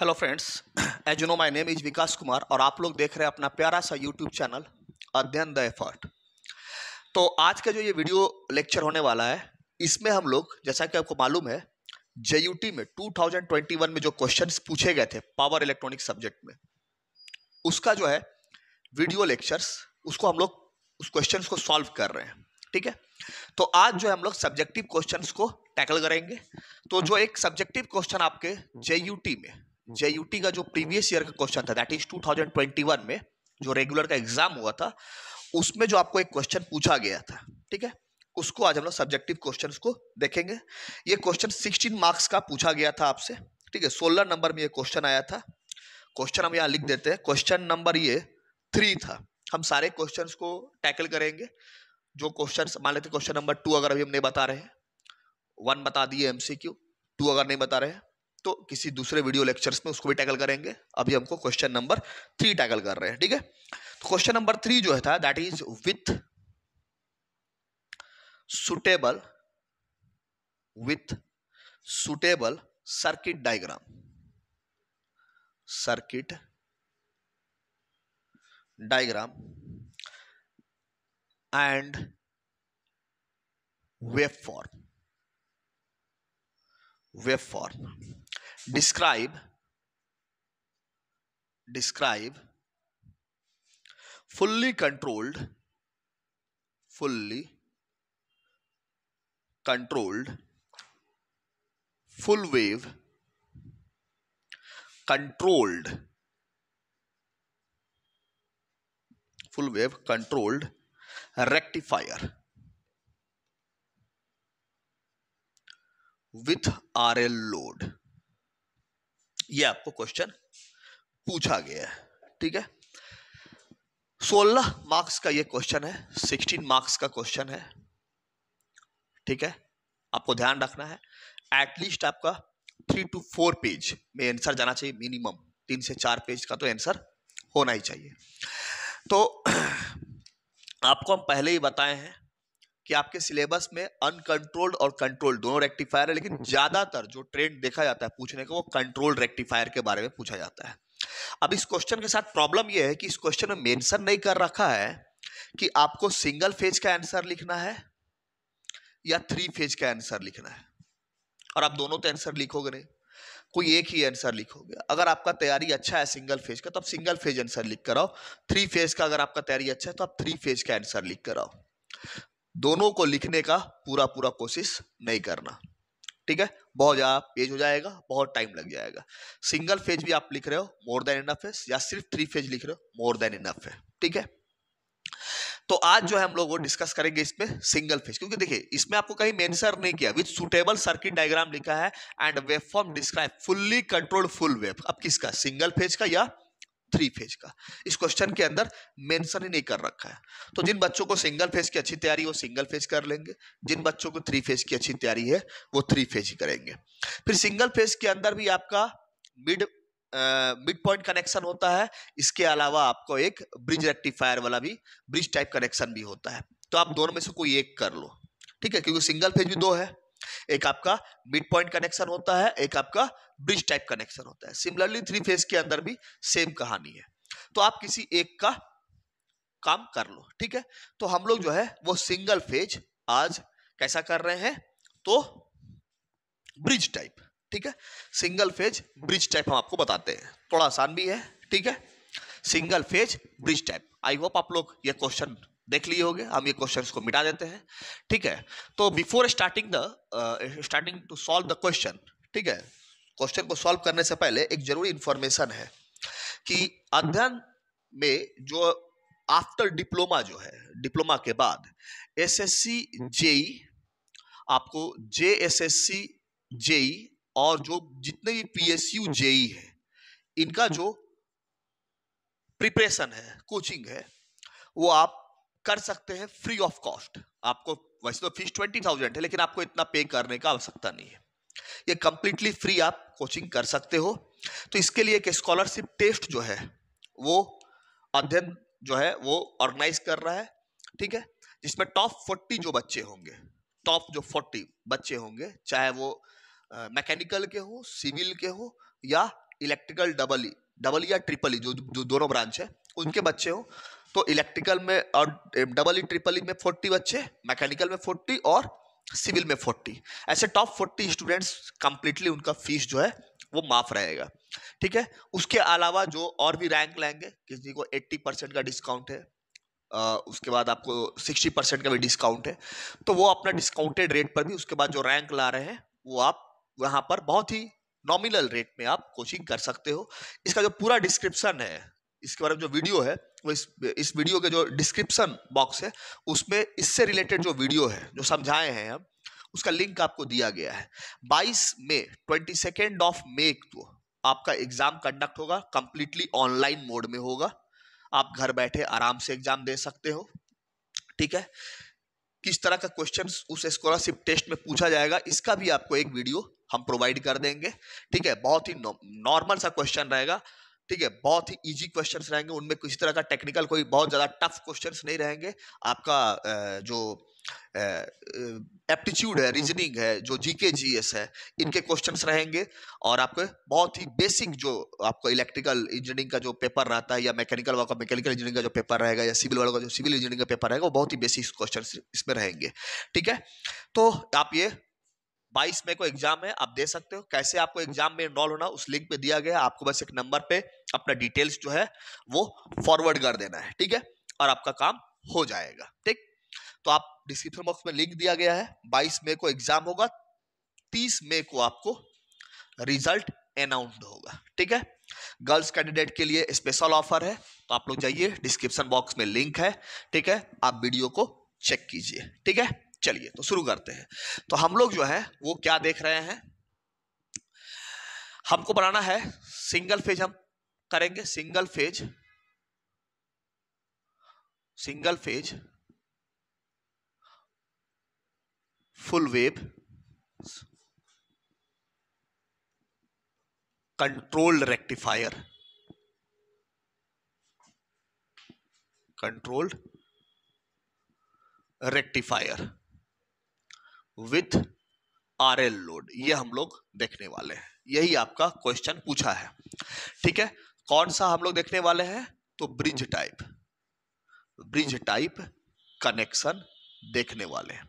Hello friends as you know my name is Vikas Kumar और आप लोग देख रहे हैं अपना प्यारा सा YouTube channel Adhyayan the effort तो आज का जो ये वीडियो लेक्चर होने वाला है इसमें हम लोग जैसा कि आपको मालूम है जे में 2021 में जो क्वेश्चन पूछे गए थे पावर इलेक्ट्रॉनिक सब्जेक्ट में उसका जो है वीडियो लेक्चर्स उसको हम लोग उस क्वेश्चन को सॉल्व कर रहे हैं ठीक है तो आज जो है हम लोग सब्जेक्टिव क्वेश्चन को टैकल करेंगे तो जो एक सब्जेक्टिव क्वेश्चन आपके जे हम्म। में जेयूटी mm-hmm. का जो प्रीवियस ईयर का क्वेश्चन था दैट इज 2021 में जो रेगुलर का एग्जाम हुआ था उसमें जो आपको एक क्वेश्चन पूछा गया था ठीक है उसको आज हम लोग सब्जेक्टिव क्वेश्चन को देखेंगे ये क्वेश्चन सिक्सटीन मार्क्स का पूछा गया था आपसे ठीक है सोलह नंबर में ये क्वेश्चन आया था क्वेश्चन हम यहाँ लिख देते हैं क्वेश्चन नंबर ये थ्री था हम सारे क्वेश्चन को टैकल करेंगे जो क्वेश्चन मान लेते क्वेश्चन नंबर टू अगर अभी हम नहीं बता रहे हैं वन बता दिए एमसीक्यू टू अगर नहीं बता रहे हैं तो किसी दूसरे वीडियो लेक्चर्स में उसको भी टैकल करेंगे अभी हमको क्वेश्चन नंबर थ्री टैकल कर रहे हैं ठीक है तो क्वेश्चन नंबर थ्री जो है था that is with suitable with suitable circuit diagram circuit diagram and wave form wave form describe describe fully controlled fully controlled full wave controlled full wave controlled rectifier with RL load ये आपको question पूछा गया है ठीक है सोलह marks का ये क्वेश्चन है सिक्सटीन मार्क्स का क्वेश्चन है ठीक है आपको ध्यान रखना है एटलीस्ट आपका थ्री टू फोर पेज में आंसर जाना चाहिए मिनिमम तीन से चार पेज का तो आंसर होना ही चाहिए तो आपको हम पहले ही बताए हैं कि आपके सिलेबस में अनकंट्रोल्ड और कंट्रोल्ड दोनों रेक्टिफायर है लेकिन ज़्यादातर जो ट्रेंड देखा जाता है पूछने का वो कंट्रोल्ड रेक्टिफायर के बारे में पूछा जाता है अब इस क्वेश्चन के साथ प्रॉब्लम यह है कि इस क्वेश्चन में मेंशन नहीं कर रखा है कि आपको सिंगल फेज का आंसर लिखना है या थ्री फेज का आंसर लिखना है और आप दोनों तो आंसर लिखोगे नहीं कोई एक ही आंसर लिखोगे अगर आपका तैयारी अच्छा है सिंगल फेज का तो आप सिंगल फेज आंसर लिख कर आओ थ्री फेज का अगर आपका तैयारी अच्छा है तो आप थ्री फेज का आंसर लिख कर आओ दोनों को लिखने का पूरा पूरा कोशिश नहीं करना ठीक है बहुत ज़्यादा पेज हो जाएगा बहुत टाइम लग जाएगा सिंगल फेज भी आप लिख रहे हो मोर देन इनफ है या सिर्फ थ्री फेज लिख रहे हो मोर देन इनफ है ठीक है तो आज जो है हम लोग वो डिस्कस करेंगे इसमें सिंगल फेज क्योंकि देखिए इसमें आपको कहीं मेंशन नहीं किया विद सुटेबल सर्किट डायग्राम लिखा है and waveform describe fully controlled full wave अब किसका सिंगल फेज का या थ्री फेज का इस क्वेश्चन के अंदर मेंशन ही नहीं कर रखा है तो जिन बच्चों को सिंगल फेज की अच्छी तैयारी वो सिंगल फेज कर लेंगे जिन बच्चों को थ्री फेज की अच्छी तैयारी है वो थ्री फेज ही करेंगे फिर सिंगल फेज के अंदर भी आपका मिड मिड पॉइंट कनेक्शन होता है इसके अलावा आपको एक ब्रिज रेक्टिफायर वाला भी ब्रिज टाइप कनेक्शन भी होता है तो आप दोनों में से कोई एक कर लो ठीक है क्योंकि सिंगल फेज भी दो है एक आपका मिड पॉइंट कनेक्शन होता है एक आपका ब्रिज टाइप कनेक्शन होता है सिमिलरली थ्री फेज के अंदर भी सेम कहानी है तो आप किसी एक का काम कर लो ठीक है तो हम लोग जो है वो सिंगल फेज आज कैसा कर रहे हैं तो ब्रिज टाइप ठीक है सिंगल फेज ब्रिज टाइप हम आपको बताते हैं थोड़ा आसान भी है ठीक है single phase bridge type I hope आप लोग ये क्वेश्चन देख लिए होंगे हम ये क्वेश्चन को मिटा देते हैं ठीक है तो before starting the starting to solve the question ठीक है क्वेश्चन को सॉल्व करने से पहले एक जरूरी इंफॉर्मेशन है कि अध्ययन में जो आफ्टर डिप्लोमा जो है डिप्लोमा के बाद एसएससी जेई हम्म। e, आपको J S S C JEE और जो जितने भी पी एस यू जेई है इनका जो प्रिपरेशन है कोचिंग है वो आप कर सकते हैं फ्री ऑफ कॉस्ट आपको वैसे तो फीस ट्वेंटी थाउजेंड है लेकिन आपको इतना पे करने का आवश्यकता नहीं है ये कंप्लीटली फ्री आप कोचिंग कर सकते हो तो इसके लिए एक स्कॉलरशिप टेस्ट जो है वो अध्ययन जो है वो ऑर्गेनाइज कर रहा है ठीक है जिसमें टॉप फोर्टी जो बच्चे होंगे टॉप जो फोर्टी बच्चे होंगे चाहे वो मैकेनिकल के हो सिविल के हो या इलेक्ट्रिकल डबल ई डबल या ट्रिपल ई e, जो जो दोनों ब्रांच है उनके बच्चे हो तो इलेक्ट्रिकल में और डबल ई ट्रिपल ई में फोर्टी बच्चे मैकेनिकल में फोर्टी और सिविल में फोर्टी ऐसे टॉप फोर्टी स्टूडेंट्स कंप्लीटली उनका फीस जो है वो माफ रहेगा ठीक है उसके अलावा जो और भी रैंक लाएंगे किसी को एट्टी परसेंट का डिस्काउंट है आ, उसके बाद आपको सिक्सटी परसेंट का भी डिस्काउंट है तो वो अपना डिस्काउंटेड रेट पर भी उसके बाद जो रैंक ला रहे हैं वो आप वहाँ पर बहुत ही नॉमिनल रेट में आप कोचिंग कर सकते हो इसका जो पूरा डिस्क्रिप्शन है इसके बारे में जो वीडियो है वो इस इस वीडियो के जो डिस्क्रिप्शन बॉक्स है उसमें इससे रिलेटेड जो वीडियो है जो समझाए हैं हम उसका लिंक आपको दिया गया है 22 मई ट्वेंटी सेकेंड ऑफ मे को आपका एग्जाम कंडक्ट होगा कंप्लीटली ऑनलाइन मोड में होगा आप घर बैठे आराम से एग्जाम दे सकते हो ठीक है किस तरह का क्वेश्चन उस स्कॉलरशिप टेस्ट में पूछा जाएगा इसका भी आपको एक वीडियो हम प्रोवाइड कर देंगे ठीक है बहुत ही नॉर्मल सा क्वेश्चन रहेगा ठीक है बहुत ही इजी क्वेश्चंस रहेंगे उनमें किसी तरह का टेक्निकल कोई बहुत ज़्यादा टफ क्वेश्चंस नहीं रहेंगे आपका जो एप्टीट्यूड है रीजनिंग है जो जी के जी एस है इनके क्वेश्चंस रहेंगे और आपके बहुत ही बेसिक जो आपको इलेक्ट्रिकल इंजीनियरिंग का जो पेपर रहता है या मैकेनिकल का मैकेनिकल इंजीनियरिंग का जो पेपर रहेगा या सिविल वालों का जो सिविल इंजीनियरिंग का पेपर रहेगा वो बहुत ही बेसिक क्वेश्चन इसमें रहेंगे ठीक है तो आप ये बाईस मई को एग्जाम है आप दे सकते हो कैसे आपको एग्जाम हम्म। में इनरोल होना उस लिंक पे दिया गया आपको बस एक नंबर पे अपना डिटेल्स जो है वो फॉरवर्ड कर देना है ठीक है और आपका काम हो जाएगा ठीक तो आप डिस्क्रिप्शन बॉक्स में लिंक दिया गया है बाईस मई को एग्जाम होगा तीस मई को आपको रिजल्ट अनाउंस होगा ठीक है गर्ल्स कैंडिडेट के लिए स्पेशल ऑफर है तो आप लोग जाइए डिस्क्रिप्शन बॉक्स में लिंक है ठीक है आप वीडियो को चेक कीजिए ठीक है चलिए तो शुरू करते हैं तो हम लोग जो है वो क्या देख रहे हैं हमको बनाना है सिंगल फेज हम करेंगे single phase single phase full wave controlled rectifier controlled rectifier with R L load ये हम लोग देखने वाले हैं यही आपका क्वेश्चन पूछा है ठीक है कौन सा हम लोग देखने वाले हैं तो bridge type bridge type connection देखने वाले हैं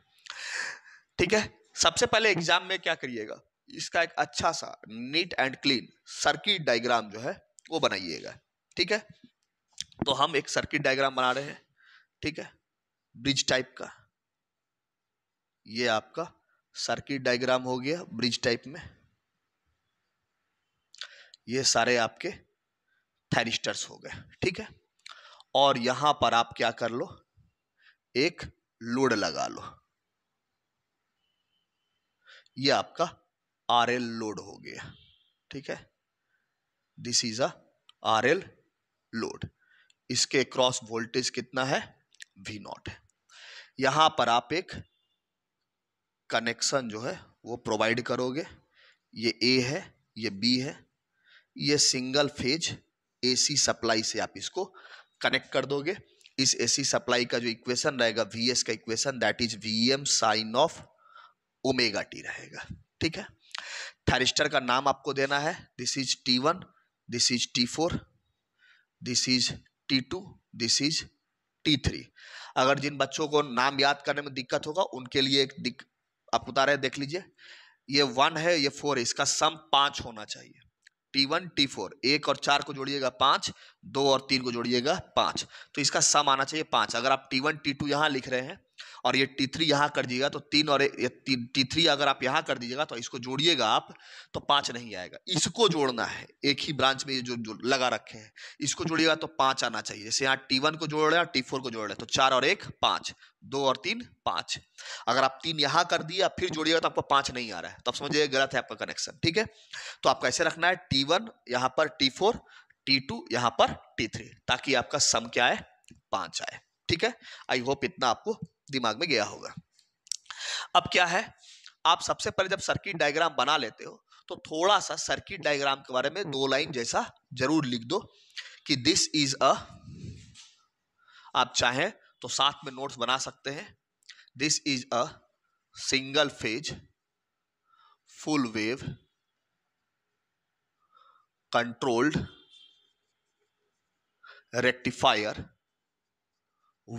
ठीक है सबसे पहले एग्जाम में क्या करिएगा इसका एक अच्छा सा neat and clean circuit diagram जो है वो बनाइएगा ठीक है तो हम एक सर्किट डायग्राम बना रहे हैं ठीक है ब्रिज टाइप का ये आपका सर्किट डायग्राम हो गया ब्रिज टाइप में ये सारे आपके थैरिस्टर्स हो गए ठीक है और यहां पर आप क्या कर लो एक लोड लगा लो ये आपका आर एल लोड हो गया ठीक है this is a R L load इसके क्रॉस वोल्टेज कितना है वी नॉट है यहां पर आप एक कनेक्शन जो है वो प्रोवाइड करोगे ये ए है ये बी है ये सिंगल फेज एसी सप्लाई से आप इसको कनेक्ट कर दोगे इस एसी सप्लाई का जो इक्वेशन रहेगा वी एस का equation that is V M sine of omega T रहेगा ठीक है थैरिस्टर का नाम आपको देना है this is T one this is T four this is T two this is T three अगर जिन बच्चों को नाम याद करने में दिक्कत होगा उनके लिए एक आप उतारे देख लीजिए ये वन है ये फोर है इसका सम पांच होना चाहिए टी वन टी फोर एक और चार को जोड़िएगा पांच दो और तीन को जोड़िएगा पांच तो इसका सम आना चाहिए पांच अगर आप टी वन टी टू यहां लिख रहे हैं और ये T3 थ्री यहाँ कर दीजिएगा तो तीन और ये टी थ्री अगर आप यहाँ कर दीजिएगा तो इसको जोड़िएगा आप तो पाँच नहीं आएगा इसको जोड़ना है एक ही ब्रांच में ये जो, जो लगा रखे हैं इसको जोड़िएगा तो पाँच आना चाहिए जैसे यहाँ T1 को जोड़ रहे हैं टी फोर को जोड़ रहे हैं तो चार और एक पाँच दो और तीन पाँच अगर आप तीन यहाँ कर दिए फिर जोड़िएगा तो आपको पाँच नहीं आ रहा है तो आप समझिए गलत है आपका कनेक्शन ठीक है तो आप कैसे रखना है टी वन पर टी फोर टी पर टी ताकि आपका सम क्या है पाँच आए ठीक है आई होप इतना आपको दिमाग में गया होगा अब क्या है आप सबसे पहले जब सर्किट डायग्राम बना लेते हो तो थोड़ा सा सर्किट डायग्राम के बारे में दो लाइन जैसा जरूर लिख दो कि दिस इज अ आप चाहें तो साथ में नोट्स बना सकते हैं this is a single phase full wave controlled rectifier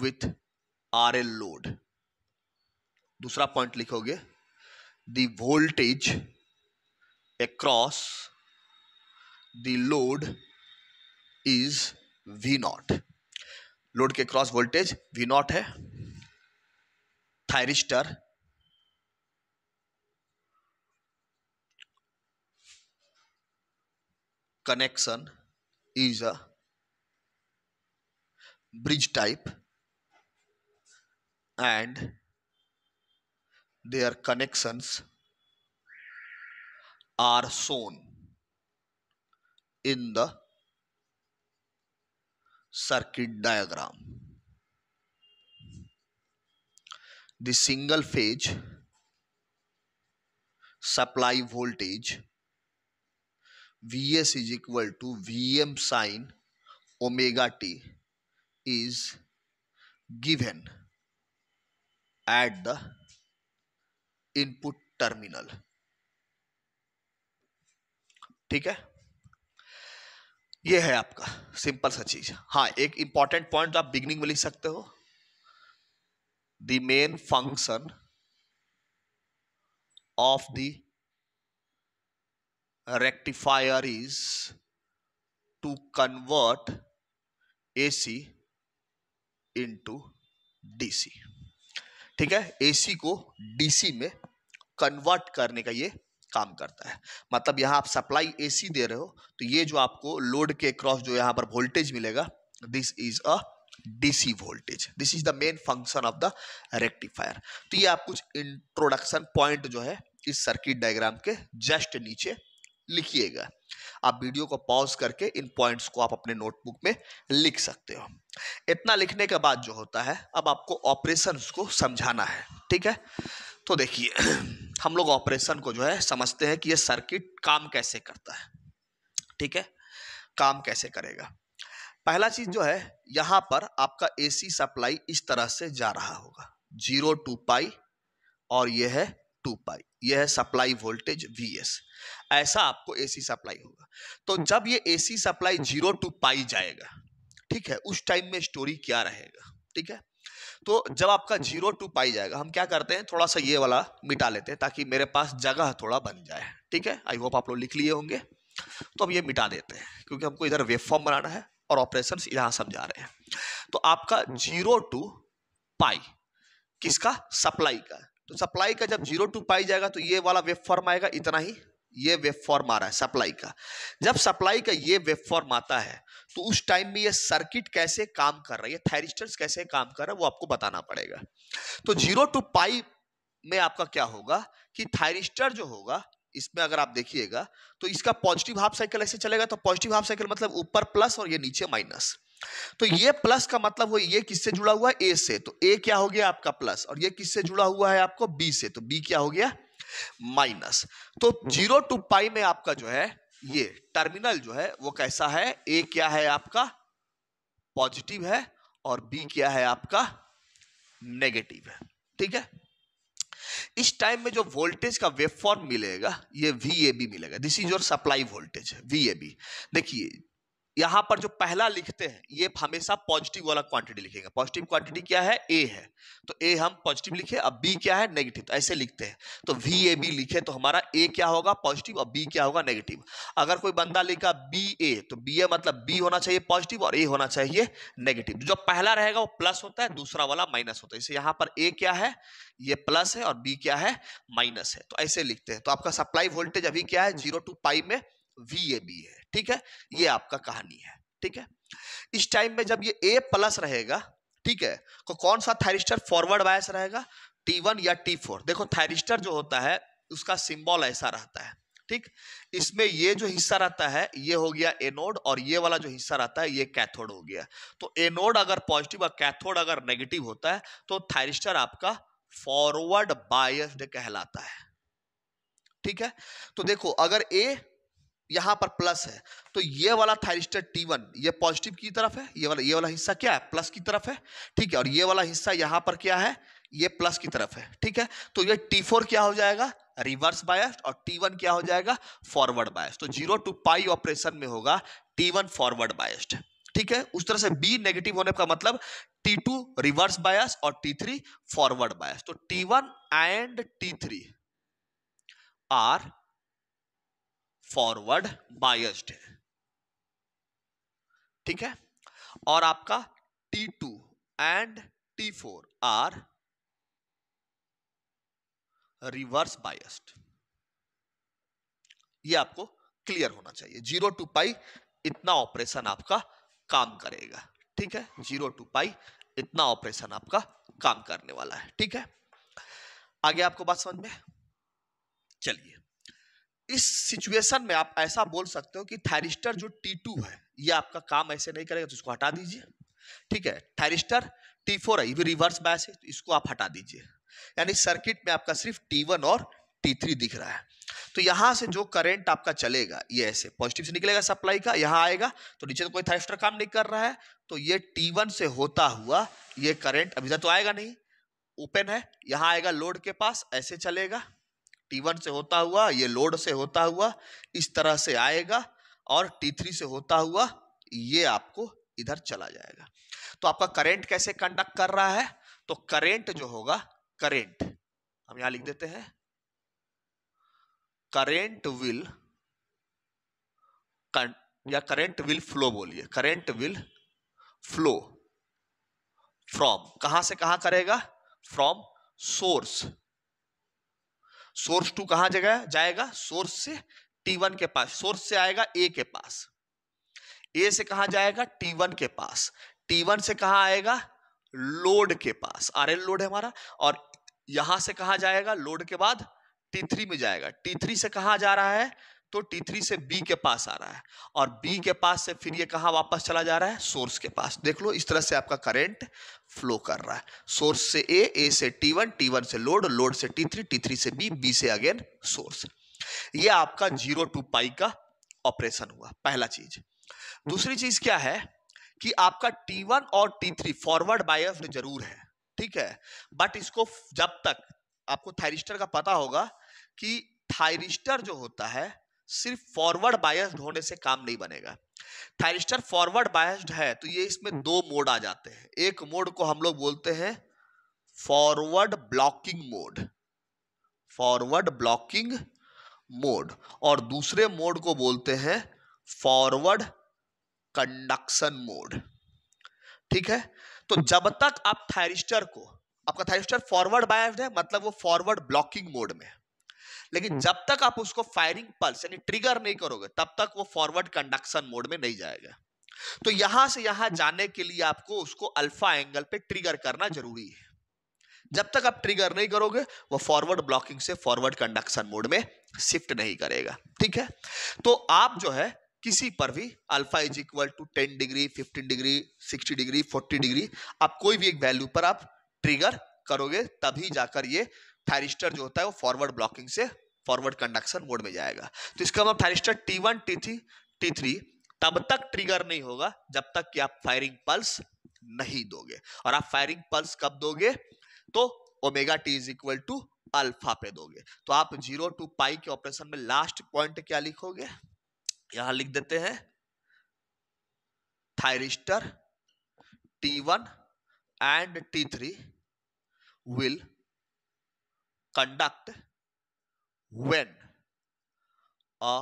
with R L load दूसरा पॉइंट लिखोगे the voltage across the load is V naught load के क्रॉस वोल्टेज वी नॉट है thyristor connection is a bridge type and their connections are shown in the circuit diagram. The single phase supply voltage Vs is equal to Vm sine omega t is given at the input terminal ठीक है ये है आपका simple सा चीज हाँ एक important point तो आप बिगनिंग में लिख सकते हो the main function of the rectifier is to convert AC into DC ठीक है एसी को डीसी में कन्वर्ट करने का ये काम करता है मतलब यहाँ आप सप्लाई एसी दे रहे हो तो ये जो आपको लोड के क्रॉस जो यहाँ पर वोल्टेज मिलेगा this is a DC voltage this is the main function of the rectifier तो ये आप कुछ इंट्रोडक्शन पॉइंट जो है इस सर्किट डायग्राम के जस्ट नीचे लिखिएगा आप वीडियो को पॉज करके इन पॉइंट्स को आप अपने नोटबुक में लिख सकते हो इतना लिखने के बाद जो होता है अब आपको ऑपरेशन को समझाना है ठीक है तो देखिए हम लोग ऑपरेशन को जो है समझते हैं कि ये सर्किट काम कैसे करता है ठीक है काम कैसे करेगा पहला चीज जो है यहां पर आपका एसी सप्लाई इस तरह से जा रहा होगा जीरो टू पाई और ये है टू पाई यह है सप्लाई वोल्टेज वी एस ऐसा आपको एसी सप्लाई होगा तो हम्म। जब ये एसी सप्लाई हम्म। जीरो टू पाई जाएगा ठीक है उस टाइम में स्टोरी क्या रहेगा ठीक है तो जब आपका हम्म। जीरो टू पाई जाएगा हम क्या करते हैं थोड़ा सा ये वाला मिटा लेते हैं ताकि मेरे पास जगह थोड़ा बन जाए ठीक है आई होप आप लोग लिख लिए होंगे तो अब ये मिटा देते हैं क्योंकि हमको इधर वेबफॉर्म बनाना है और ऑपरेशन यहाँ समझा रहे हैं तो आपका जीरो टू पाई किसका सप्लाई का तो सप्लाई का जब जीरो टू पाई जाएगा तो ये वाला वेब फॉर्म आएगा इतना ही ये वेब फॉर्म आ रहा है सप्लाई का जब सप्लाई का ये वेब फॉर्म आता है तो उस टाइम में ये सर्किट कैसे काम कर रहा है ये थैरिस्टर्स कैसे काम कर रहा है वो आपको बताना पड़ेगा तो जीरो टू पाई में आपका क्या होगा कि थायरिस्टर जो होगा इसमें अगर आप देखिएगा तो इसका पॉजिटिव हाफ साइकिल ऐसे चलेगा तो पॉजिटिव हाफ साइकिल मतलब ऊपर प्लस और ये नीचे माइनस तो हाँ। ये प्लस का मतलब हो ये किससे जुड़ा हुआ है ए से तो ए क्या हो गया आपका प्लस और ये किससे जुड़ा हुआ है आपको बी से तो बी क्या हो गया माइनस तो हम्म। जीरो टू पाई में आपका जो है ये टर्मिनल जो है वो कैसा है ए क्या है आपका पॉजिटिव है और बी क्या है आपका नेगेटिव है ठीक है इस टाइम में जो वोल्टेज का वेवफॉर्म मिलेगा ये वी ए बी मिलेगा this is your supply voltage V A B देखिए यहां पर जो पहला लिखते हैं ये हमेशा पॉजिटिव वाला क्वांटिटी लिखेगा पॉजिटिव क्वांटिटी क्या है ए है तो ए हम पॉजिटिव लिखे अब बी क्या है नेगेटिव तो ऐसे लिखते हैं तो वी ए बी लिखे तो हमारा ए क्या होगा पॉजिटिव और बी क्या होगा नेगेटिव अगर कोई बंदा लिखा बी ए तो बी ए मतलब बी होना चाहिए पॉजिटिव और ए होना चाहिए नेगेटिव जो पहला रहेगा वो प्लस होता है दूसरा वाला माइनस होता है इसे यहाँ पर ए क्या है ये प्लस है और बी क्या है माइनस है तो ऐसे लिखते हैं तो आपका सप्लाई वोल्टेज अभी क्या है जीरो टू पाई में वी ए बी है ठीक है ये आपका कहानी है ठीक है इस टाइम में जब ये ए प्लस रहेगा ठीक है तो कौन सा थायरिस्टर फॉरवर्ड बायस रहेगा टी वन या टी फोर देखो थायरिस्टर जो होता है उसका सिंबल ऐसा रहता है ठीक इसमें ये जो हिस्सा रहता है ये हो गया एनोड और ये वाला जो हिस्सा रहता है ये कैथोड हो गया तो एनोड अगर पॉजिटिव और कैथोड अगर नेगेटिव होता है तो थायरिस्टर आपका फॉरवर्ड बायस्ड कहलाता है ठीक है तो देखो अगर ए यहां पर प्लस है तो ये वाला थायरिस्टर T1 ये पॉजिटिव की तरफ है ये वाला ये वाला हिस्सा क्या है प्लस की तरफ है ठीक है और ये वाला हिस्सा यहां पर क्या है ये प्लस की तरफ है ठीक है तो ये T4 क्या हो जाएगा रिवर्स बायस और T1 क्या हो जाएगा फॉरवर्ड बायस तो जीरो टू पाई ऑपरेशन में होगा T1 फॉरवर्ड बायस्ड ठीक है उस तरह से बी नेगेटिव होने का मतलब टी टू रिवर्स बायस और टी थ्री फॉरवर्ड बायस तो T one and T three are forward biased है ठीक है और आपका T two and T four are reverse biased ये आपको क्लियर होना चाहिए जीरो टू पाई इतना ऑपरेशन आपका काम करेगा ठीक है जीरो टू पाई इतना ऑपरेशन आपका काम करने वाला है ठीक है आगे आपको बात समझ में चलिए इस सिचुएशन में आप ऐसा बोल सकते हो कि थायरिस्टर जो टी टू है ये आपका काम ऐसे नहीं करेगा तो इसको हटा दीजिए ठीक है थायरिस्टर टी फोर है ये भी रिवर्स बायस है तो इसको आप हटा दीजिए यानी सर्किट में आपका सिर्फ टी वन और टी थ्री दिख रहा है तो यहाँ से जो करंट आपका चलेगा ये ऐसे पॉजिटिव से निकलेगा सप्लाई का यहाँ आएगा तो नीचे तो कोई थायरिस्टर काम नहीं कर रहा है तो ये टी वन से होता हुआ ये करेंट अभी तक तो आएगा नहीं ओपन है यहाँ आएगा लोड के पास ऐसे चलेगा T1 से होता हुआ ये लोड से होता हुआ इस तरह से आएगा और T3 से होता हुआ ये आपको इधर चला जाएगा तो आपका करंट कैसे कंडक्ट कर रहा है तो करंट जो होगा करंट हम यहां लिख देते हैं करंट विल या करंट विल फ्लो बोलिए करंट विल फ्लो फ्रॉम कहां से कहां करेगा फ्रॉम सोर्स सोर्स टू कहां जगह जाएगा सोर्स से टी वन के पास सोर्स से आएगा ए के पास ए से कहा जाएगा टी वन के पास टी वन से कहा आएगा लोड के पास आर एल लोड है हमारा और यहां से कहा जाएगा लोड के बाद टी थ्री में जाएगा टी थ्री से कहा जा रहा है तो T3 से B के पास आ रहा है और B के पास से फिर ये कहाँ वापस चला जा रहा है सोर्स के पास देख लो इस तरह से आपका करंट फ्लो कर रहा है सोर्स से A A से T1 T1 से लोड लोड से T3 T3 से B B से अगेन सोर्स ये आपका जीरो टू पाई का ऑपरेशन हुआ पहला चीज दूसरी चीज क्या है कि आपका T1 और T3 फॉरवर्ड बायस जरूर है ठीक है बट इसको जब तक आपको थायरिस्टर का पता होगा कि थायरिस्टर जो होता है सिर्फ फॉरवर्ड बायस होने से काम नहीं बनेगा थायरिस्टर फॉरवर्ड बायस्ड है तो ये इसमें हम्म। दो मोड आ जाते हैं एक मोड को हम लोग बोलते हैं forward blocking mode forward blocking mode और दूसरे मोड को बोलते हैं फॉरवर्ड कंडक्शन मोड ठीक है तो जब तक आप थायरिस्टर को आपका थायरिस्टर फॉरवर्ड बायस्ड है मतलब वो फॉरवर्ड ब्लॉकिंग मोड में है लेकिन हम्म। जब तक आप उसको फायरिंग पल्स यानी ट्रिगर नहीं करोगे तब तक वो फॉरवर्ड कंडक्शन मोड में नहीं जाएगा तो यहां से यहां हम्म। जाने के लिए आपको उसको अल्फा एंगल पे ट्रिगर करना हम्म। जरूरी है जब तक आप ट्रिगर नहीं करोगे वो फॉरवर्ड ब्लॉकिंग से फॉरवर्ड कंडक्शन मोड में शिफ्ट नहीं करेगा ठीक है तो आप जो है किसी पर भी alpha is equal to ten degree fifteen degree sixty degree forty degree आप कोई भी एक वैल्यू पर आप ट्रिगर करोगे तभी जाकर ये थायरिस्टर जो होता है वो फॉरवर्ड ब्लॉकिंग से फॉरवर्ड कंडक्शन मोड में जाएगा तो इसका मतलब thyristor T one T three T three तब तक ट्रिगर नहीं होगा जब तक कि आप फायरिंग पल्स नहीं दोगे और आप फायरिंग पल्स कब दोगे तो omega T is equal to alpha पे दोगे तो आप जीरो टू पाई के ऑपरेशन में लास्ट पॉइंट क्या लिखोगे यहां लिख देते हैं thyristor T one and T three will conduct when a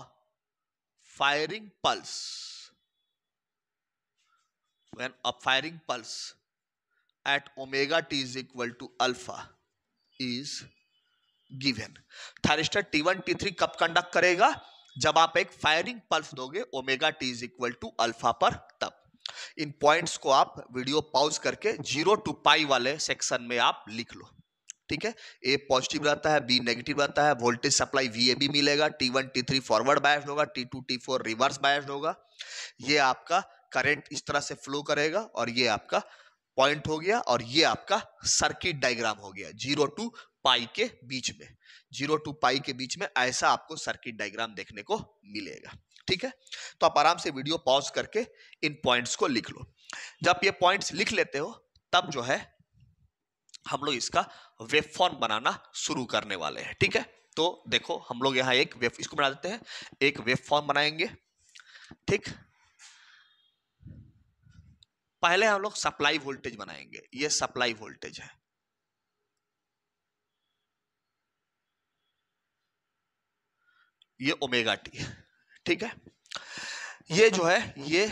firing pulse when a firing pulse at omega t is equal to alpha is given thyristor t1 t3 kab conduct karega conduct करेगा जब आप एक firing pulse दोगे omega T is equal to alpha पर तब इन points को आप वीडियो पॉज करके जीरो टू पाई वाले सेक्शन में आप लिख लो ठीक है ए पॉजिटिव रहता है बी नेगेटिव रहता है वोल्टेज सप्लाई वी ए भी मिलेगा T one T three forward biased होगा T two T four reverse biased होगा ये आपका करंट इस तरह से फ्लो करेगा और ये आपका पॉइंट हो गया और ये आपका सर्किट डायग्राम हो गया जीरो टू पाई के बीच में जीरो टू पाई के बीच में ऐसा आपको सर्किट डायग्राम देखने को मिलेगा ठीक है तो आप आराम से वीडियो पॉज करके इन पॉइंट्स को लिख लो जब ये पॉइंट्स लिख लेते हो तब जो है हम लोग इसका वेब फॉर्म बनाना शुरू करने वाले हैं ठीक है तो देखो हम लोग यहाँ एक वेब इसको बना देते हैं एक वेब फॉर्म बनाएंगे ठीक पहले हम लोग सप्लाई वोल्टेज बनाएंगे ये सप्लाई वोल्टेज है ये ओमेगा टी है ठीक है ये जो है ये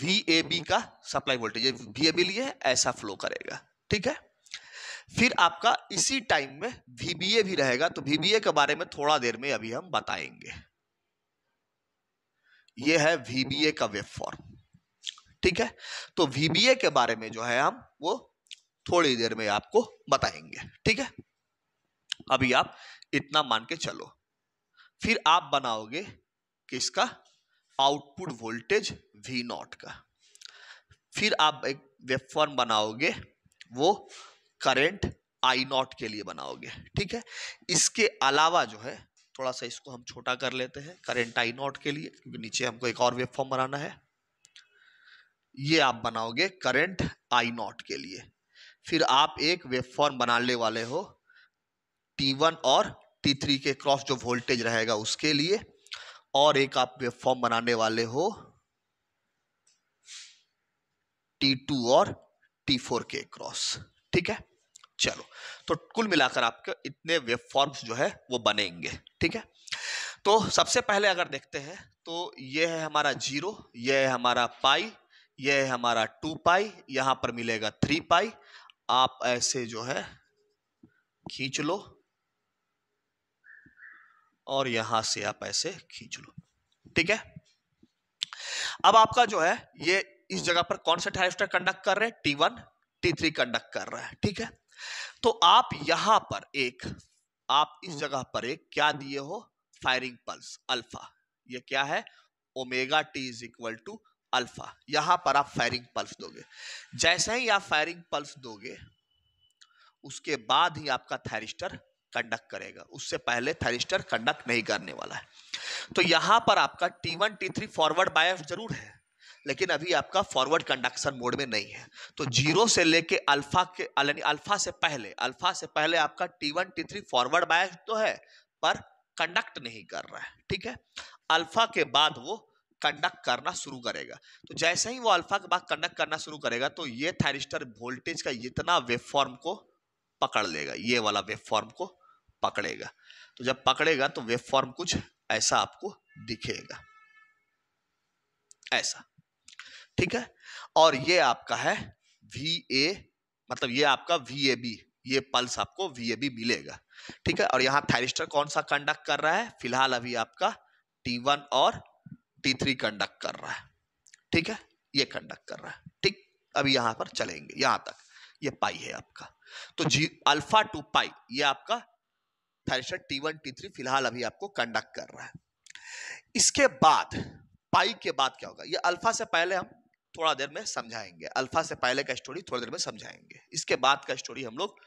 वी ए बी का supply voltage V A B लिए ऐसा फ्लो करेगा ठीक है फिर आपका इसी टाइम में वीबीए भी रहेगा तो वीबीए के बारे में थोड़ा देर में अभी हम बताएंगे यह है वीबीए का वेब फॉर्म ठीक है तो वीबीए के बारे में जो है हम वो थोड़ी देर में आपको बताएंगे ठीक है अभी आप इतना मान के चलो फिर आप बनाओगे किसका आउटपुट वोल्टेज वी नॉट का फिर आप एक वेब फॉर्म बनाओगे वो करेंट आई नॉट के लिए बनाओगे ठीक है इसके अलावा जो है थोड़ा सा इसको हम छोटा कर लेते हैं करेंट आई नॉट के लिए क्योंकि नीचे हमको एक और वेब फॉर्म बनाना है ये आप बनाओगे करंट आई नॉट के लिए फिर आप एक वेब फॉर्म बनाने वाले हो टी वन और टी थ्री के क्रॉस जो वोल्टेज रहेगा उसके लिए और एक आप वेब फॉर्म बनाने वाले हो टी टू और टी फोर के क्रॉस ठीक है चलो तो कुल मिलाकर आपके इतने वेब फॉर्म्स जो है वो बनेंगे ठीक है तो सबसे पहले अगर देखते हैं तो ये है हमारा जीरो ये है हमारा पाई ये है हमारा टू पाई यहाँ पर मिलेगा थ्री पाई आप ऐसे जो है खींच लो और यहां से आप ऐसे खींच लो ठीक है अब आपका जो है ये इस जगह पर कौन सा ट्राइस्टर कंडक्ट कर रहे हैं T one T three conduct कर रहा है ठीक है तो आप यहां पर एक आप इस हम्म। जगह पर एक क्या दिए हो फायरिंग पल्स अल्फा ये क्या है omega T is equal to alpha यहां पर आप फायरिंग पल्स दोगे जैसे ही आप फायरिंग पल्स दोगे उसके बाद ही आपका थैरिस्टर कंडक्ट करेगा उससे पहले थैरिस्टर कंडक्ट नहीं करने वाला है तो यहां पर आपका T one T three forward bias जरूर है लेकिन अभी आपका फॉरवर्ड कंडक्शन मोड में नहीं है तो जीरो से लेके अल्फा के यानी अल्फा से पहले अल्फा से पहले आपका T one T three forward bias तो है पर कंडक्ट नहीं कर रहा है ठीक है अल्फा के बाद वो कंडक्ट करना शुरू करेगा तो जैसे ही वो अल्फा के बाद कंडक्ट करना शुरू करेगा तो ये थायरिस्टर वोल्टेज का इतना वेबफॉर्म को पकड़ लेगा ये वाला वेबफॉर्म को पकड़ेगा तो जब पकड़ेगा तो वेबफॉर्म कुछ ऐसा आपको दिखेगा ऐसा ठीक है और ये आपका है वी ए मतलब ये आपका वी ए बी ये पल्स आपको वी ए बी मिलेगा ठीक है और यहाँ थायरिस्टर कौन सा कंडक्ट कर रहा है फिलहाल अभी आपका टी वन और टी थ्री कंडक्ट कर रहा है ठीक है ये कंडक्ट कर रहा है ठीक अभी यहाँ पर चलेंगे यहाँ तक ये पाई है आपका तो जी अल्फा टू पाई ये आपका thyristor T one T three फिलहाल अभी आपको कंडक्ट कर रहा है इसके बाद पाई के बाद क्या होगा ये अल्फा से पहले हम थोड़ा देर में समझाएंगे अल्फा से पहले का स्टोरी थोड़ी देर में समझाएंगे इसके बाद का स्टोरी हम लोग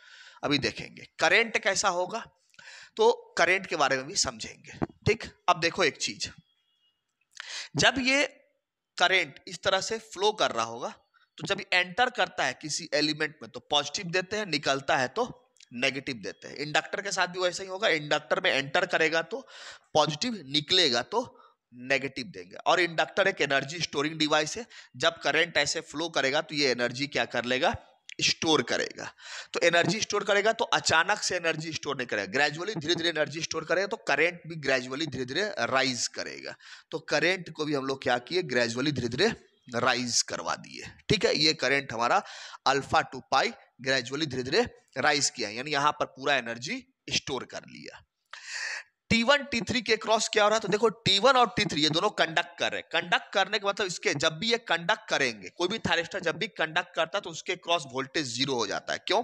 अभी देखेंगे करेंट कैसा होगा तो करेंट के बारे में भी समझेंगे ठीक अब देखो एक चीज जब ये करेंट इस तरह से फ्लो कर रहा होगा तो जब एंटर करता है किसी एलिमेंट में तो पॉजिटिव देते हैं निकलता है तो नेगेटिव देते हैं इंडक्टर के साथ भी वैसा ही होगा इंडक्टर में एंटर करेगा तो पॉजिटिव निकलेगा तो नेगेटिव देंगे और इंडक्टर एक एनर्जी स्टोरिंग डिवाइस है जब करंट ऐसे फ्लो करेगा तो ये एनर्जी क्या कर लेगा स्टोर करेगा तो एनर्जी स्टोर करेगा तो अचानक से एनर्जी स्टोर नहीं करेगा ग्रेजुअली धीरे धीरे एनर्जी स्टोर करेगा तो करंट भी ग्रेजुअली धीरे धीरे राइज करेगा तो करंट को भी हम लोग क्या किए ग्रेजुअली धीरे धीरे राइज करवा दिए ठीक है ये करंट हमारा अल्फा टू पाई ग्रेजुअली धीरे धीरे राइज किया यानी यहाँ पर पूरा एनर्जी स्टोर कर लिया टी वन टी थ्री के क्रॉस क्या हो रहा है तो देखो टी वन और टी थ्री ये दोनों कंडक्ट कर रहे हैं कंडक्ट करने के मतलब इसके जब भी ये कंडक्ट करेंगे कोई भी थायरिस्टर जब भी कंडक्ट करता है तो उसके क्रॉस वोल्टेज जीरो हो जाता है क्यों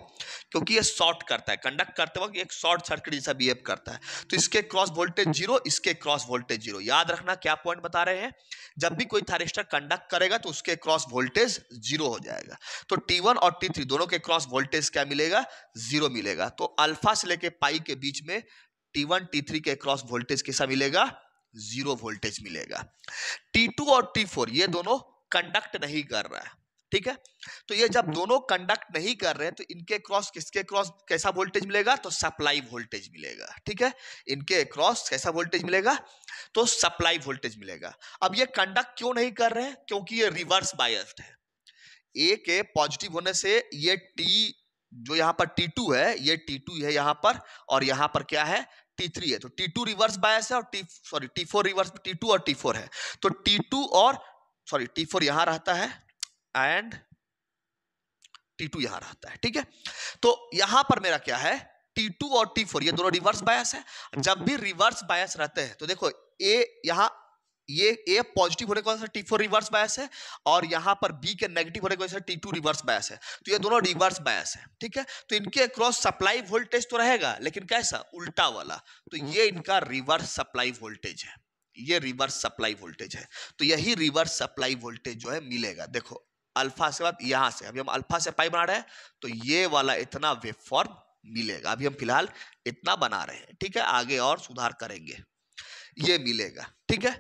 क्योंकि ये शॉर्ट करता है कंडक्ट करते वक्त एक शॉर्ट सर्किट जैसा बिहेव करता है तो इसके क्रॉस वोल्टेज जीरो इसके क्रॉस वोल्टेज जीरो याद रखना क्या पॉइंट बता रहे हैं जब भी कोई थायरिस्टर कंडक्ट करेगा तो उसके क्रॉस वोल्टेज जीरो हो जाएगा तो टी और टी दोनों के क्रॉस वोल्टेज क्या मिलेगा जीरो मिलेगा तो अल्फा से लेके पाई के बीच में टी वन टी थ्री के क्रॉस वोल्टेज कैसा मिलेगा जीरो वोल्टेज मिलेगा टी टू और टी फोर ये दोनों कंडक्ट नहीं कर रहा है ठीक है तो ये जब दोनों कंडक्ट नहीं कर रहे हैं तो इनके क्रॉस किसके क्रॉस कैसा वोल्टेज मिलेगा तो सप्लाई वोल्टेज मिलेगा ठीक है इनके क्रॉस कैसा वोल्टेज मिलेगा तो सप्लाई वोल्टेज मिलेगा अब ये कंडक्ट क्यों नहीं कर रहे हैं क्योंकि ये रिवर्स बायस्ड है ए के पॉजिटिव होने से ये टी जो यहाँ पर T2 है ये T2 है यहाँ पर और यहाँ पर क्या है T3 है तो T2 रिवर्स बायस है और T sorry T4 reverse T2 और T4 है तो T2 और सॉरी T4 यहाँ रहता है एंड T2 यहाँ रहता है ठीक है तो यहाँ पर मेरा क्या है T2 और T4 ये दोनों रिवर्स बायस है जब भी रिवर्स बायस रहते हैं तो देखो ए यहाँ ये ए पॉजिटिव होने की वजह से टी फोर रिवर्स बायस है और यहाँ पर बी के नेगेटिव होने की वजह से टी टू रिवर्स बायस है तो ये दोनों रिवर्स बायस है ठीक है तो इनके क्रॉस सप्लाई वोल्टेज तो रहेगा लेकिन कैसा उल्टा वाला तो हम्म। ये इनका रिवर्स सप्लाई वोल्टेज है ये रिवर्स सप्लाई वोल्टेज है तो यही रिवर्स सप्लाई वोल्टेज जो है मिलेगा देखो अल्फा से बाद यहाँ से अभी हम अल्फा से पाई बना रहे हैं तो ये वाला इतना वेबफॉर्म मिलेगा अभी हम फिलहाल इतना बना रहे हैं ठीक है आगे और सुधार करेंगे ये मिलेगा ठीक है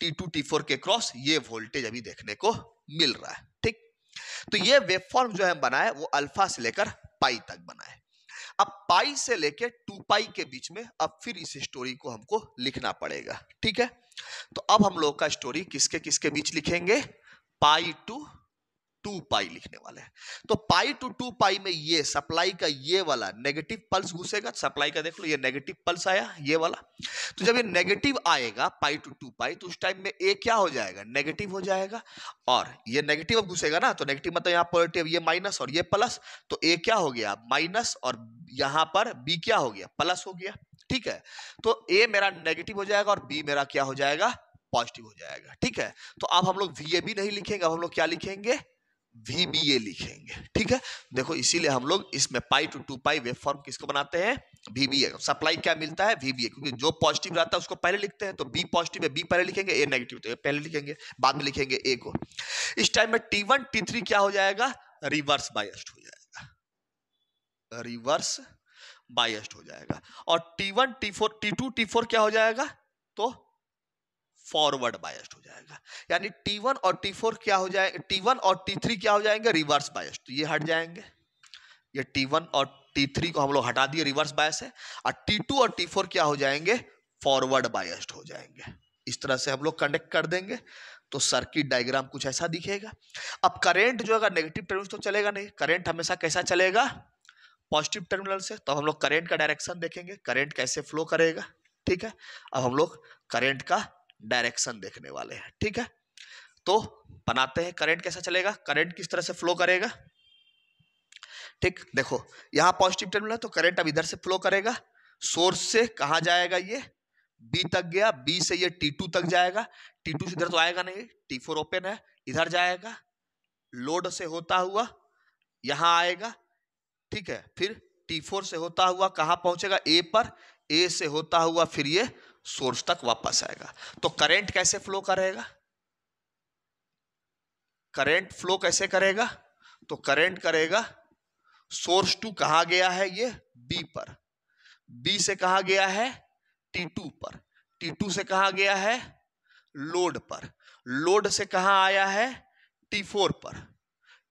टी टू टी फोर के क्रॉस ये वोल्टेज अभी देखने को मिल रहा है ठीक तो ये वेबफॉर्म जो है बना है वो अल्फा से लेकर पाई तक बना है अब पाई से लेकर टू पाई के बीच में अब फिर इस स्टोरी को हमको लिखना पड़ेगा ठीक है तो अब हम लोग का स्टोरी किसके किसके बीच लिखेंगे पाई टू टू पाई लिखने वाले हैं तो पाई टू टू पाई में ये सप्लाई का ये वाला नेगेटिव पल्स घुसेगा सप्लाई का देख लो ये नेगेटिव पल्स आया ये वाला तो जब ये नेगेटिव आएगा पाई टू टू पाई तो उस टाइम में ए क्या हो जाएगा नेगेटिव हो जाएगा और ये नेगेटिव अब घुसेगा ना तो नेगेटिव मतलब यहाँ पॉजिटिव ये माइनस और ये प्लस तो ए क्या हो गया माइनस और यहाँ पर बी क्या हो गया प्लस हो गया ठीक है तो ए मेरा नेगेटिव हो जाएगा और बी मेरा क्या हो जाएगा पॉजिटिव हो जाएगा ठीक है तो अब हम लोग वी ए भी नहीं लिखेंगे अब हम लोग क्या लिखेंगे वी बी ए लिखेंगे ठीक है देखो इसीलिए हम लोग इसमें pi to two pi wave form किसको बनाते हैं वीबीए सप्लाई क्या मिलता है वीबीए क्योंकि जो पॉजिटिव रहता है उसको पहले लिखते हैं तो बी पॉजिटिव है बी पहले लिखेंगे ए नेगेटिव तो ए पहले लिखेंगे बाद में लिखेंगे ए को इस टाइम में टी वन टी थ्री क्या हो जाएगा रिवर्स बायस्ड हो जाएगा रिवर्स बायस्ड हो जाएगा और T one T four T two T four क्या हो जाएगा तो फॉरवर्ड बायस्ड हो जाएगा यानी T1 और T4 क्या हो जाएंगे T1 और T3 क्या हो जाएंगे रिवर्स बायस्ड ये हट जाएंगे ये T1 और T3 को हम लोग हटा दिए रिवर्स बायस है और T2 और T4 क्या हो जाएंगे फॉरवर्ड बायस्ड हो जाएंगे इस तरह से हम लोग कंडक्ट कर देंगे तो सर्किट डायग्राम कुछ ऐसा दिखेगा अब करेंट जो है नेगेटिव टर्मिनल तो चलेगा नहीं करेंट हमेशा कैसा चलेगा पॉजिटिव टर्मिनल से तो हम लोग करेंट का डायरेक्शन देखेंगे करेंट कैसे फ्लो करेगा ठीक है अब हम लोग करेंट का डायरेक्शन देखने वाले हैं ठीक है तो बनाते हैं करंट कैसा चलेगा करंट किस तरह से फ्लो करेगा ठीक देखो यहाँ पॉजिटिव टर्मिनल है तो करंट अब इधर से फ्लो करेगा सोर्स से कहाँ जाएगा ये बी तक गया बी से ये टी टू तक जाएगा टी टू से इधर तो आएगा नहीं टी फोर ओपन है इधर जाएगा लोड से होता हुआ यहाँ आएगा ठीक है फिर टी फोर से होता हुआ कहाँ पहुंचेगा ए पर ए से होता हुआ फिर ये सोर्स तक वापस आएगा तो करंट कैसे फ्लो करेगा करंट फ्लो कैसे करेगा तो करंट करेगा सोर्स टू कहा गया है ये बी पर बी से कहा गया है टी टू पर टी टू से कहा गया है लोड पर लोड से कहा आया है टी फोर पर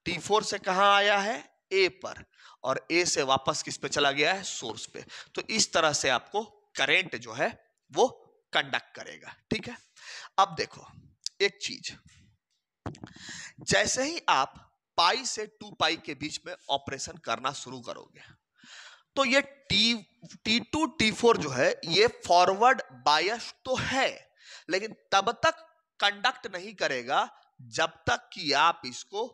टी फोर से कहा आया है ए पर और ए से वापस किस पे चला गया है सोर्स पे तो इस तरह से आपको करंट जो है वो कंडक्ट करेगा ठीक है अब देखो एक चीज जैसे ही आप पाई से टू पाई के बीच में ऑपरेशन करना शुरू करोगे तो ये टी टू टी फोर जो है ये फॉरवर्ड बायस तो है लेकिन तब तक कंडक्ट नहीं करेगा जब तक कि आप इसको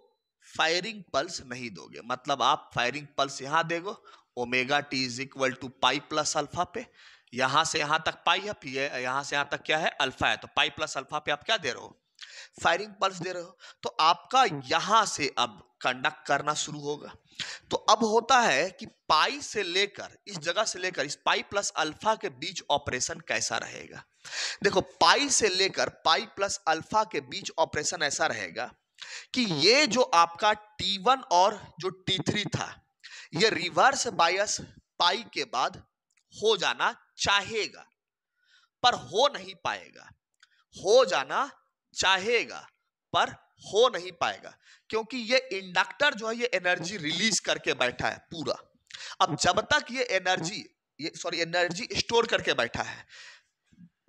फायरिंग पल्स नहीं दोगे मतलब आप फायरिंग पल्स यहां देगो omega T is equal to pi plus alpha पे यहां से यहां तक पाई है यहां से यहां तक क्या है अल्फा है तो पाई प्लस अल्फा पे आप क्या दे रहे हो फायरिंग पल्स दे रहे हो तो आपका हम्म। यहां से अब कंडक्ट करना शुरू होगा तो अब होता है कि पाई से लेकर इस जगह से लेकर इस पाई प्लस अल्फा के बीच ऑपरेशन कैसा रहेगा देखो पाई से लेकर पाई प्लस अल्फा के बीच ऑपरेशन ऐसा रहेगा कि हम्म। ये जो आपका T1 और जो T3 था ये रिवर्स बायस पाई के बाद हो जाना चाहेगा पर हो नहीं पाएगा हो जाना चाहेगा पर हो नहीं पाएगा क्योंकि ये इंडक्टर जो है ये एनर्जी रिलीज करके बैठा है पूरा अब जब तक ये एनर्जी ये सॉरी एनर्जी स्टोर करके बैठा है